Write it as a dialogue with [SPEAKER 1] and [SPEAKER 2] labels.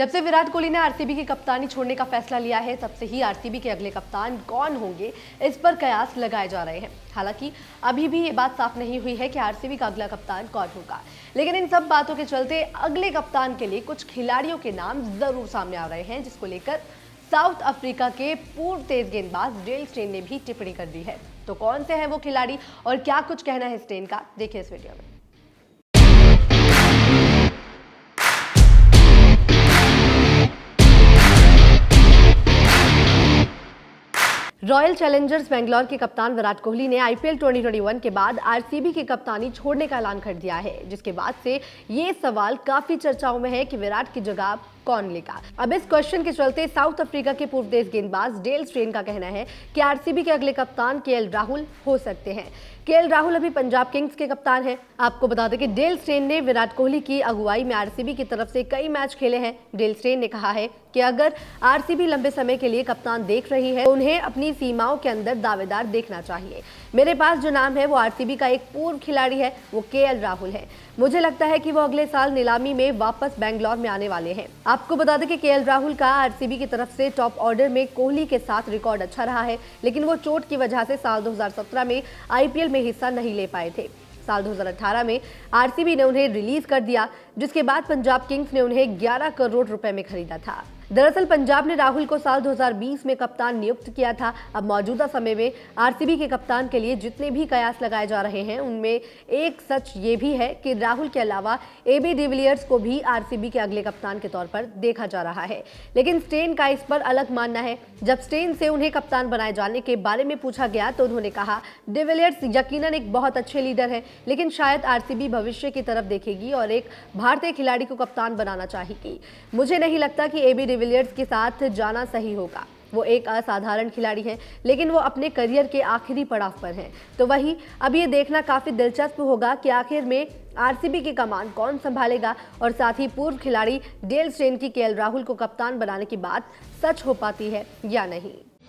[SPEAKER 1] जब से विराट कोहली ने आरसीबी की कप्तानी छोड़ने का फैसला लिया है तब से ही आरसीबी के अगले कप्तान कौन होंगे इस पर कयास लगाए जा रहे हैं हालांकि अभी भी ये बात साफ नहीं हुई है कि आरसीबी का अगला कप्तान कौन होगा लेकिन इन सब बातों के चलते अगले कप्तान के लिए कुछ खिलाड़ियों के नाम जरूर सामने आ रहे हैं जिसको लेकर साउथ अफ्रीका के पूर्व तेज गेंदबाज डेल स्टेन ने भी टिप्पणी कर दी है तो कौन से हैं वो खिलाड़ी और क्या कुछ कहना है स्टेन का देखिए इस वीडियो में रॉयल चैलेंजर्स बेंगलोर के कप्तान विराट कोहली ने आईपीएल 2021 के बाद आरसीबी की कप्तानी छोड़ने का ऐलान कर दिया है जिसके बाद से ये सवाल काफ़ी चर्चाओं में है कि विराट की जगह कौन लेगा अब इस क्वेश्चन के चलते साउथ अफ्रीका के पूर्व देश गेंदबाज डेल स्ट्रेन का कहना है कि आरसीबी के अगले कप्तान के राहुल हो सकते हैं के राहुल अभी पंजाब किंग्स के कप्तान हैं आपको बता दें कि डेल स्ट्रेन ने विराट कोहली की अगुवाई में आरसीबी की तरफ से कई मैच खेले हैं डेल स्ट्रेन ने कहा है कि अगर आरसीबी लंबे समय के लिए कप्तान देख रही है तो उन्हें अपनी सीमाओं के अंदर दावेदार देखना चाहिए मेरे पास जो नाम है वो आरसीबी का एक पूर्व खिलाड़ी है वो के राहुल है मुझे लगता है कि वो अगले साल नीलामी में वापस बैंगलोर में आने वाले हैं आप आपको बता दें कि के राहुल का आरसीबी की तरफ से टॉप ऑर्डर में कोहली के साथ रिकॉर्ड अच्छा रहा है लेकिन वो चोट की वजह से साल 2017 में आईपीएल में हिस्सा नहीं ले पाए थे साल 2018 में आरसीबी ने उन्हें रिलीज कर दिया जिसके बाद पंजाब किंग्स ने उन्हें 11 करोड़ रुपए में खरीदा था दरअसल पंजाब ने राहुल को साल 2020 में कप्तान नियुक्त किया था अब मौजूदा समय में आरसीबी के कप्तान के लिए जितने भी कयास लगाए जा रहे हैं उनमें एक सच ये भी है कि राहुल के अलावा एबी डिविलियर्स को भी आरसीबी के अगले कप्तान के तौर पर देखा जा रहा है लेकिन स्टेन का इस पर अलग मानना है जब स्टेन से उन्हें कप्तान बनाए जाने के बारे में पूछा गया तो उन्होंने कहा डिविलियर्स यकीन एक बहुत अच्छे लीडर है लेकिन शायद आर भविष्य की तरफ देखेगी और एक भारतीय खिलाड़ी को कप्तान बनाना चाहेगी मुझे नहीं लगता कि एबी डिविलियर्स के साथ जाना सही होगा वो एक असाधारण खिलाड़ी हैं लेकिन वो अपने करियर के आखिरी पड़ाव पर हैं तो वही अब ये देखना काफ़ी दिलचस्प होगा कि आखिर में आरसीबी की कमान कौन संभालेगा और साथ ही पूर्व खिलाड़ी डेल स्टेन की केएल राहुल को कप्तान बनाने की बात सच हो पाती है या नहीं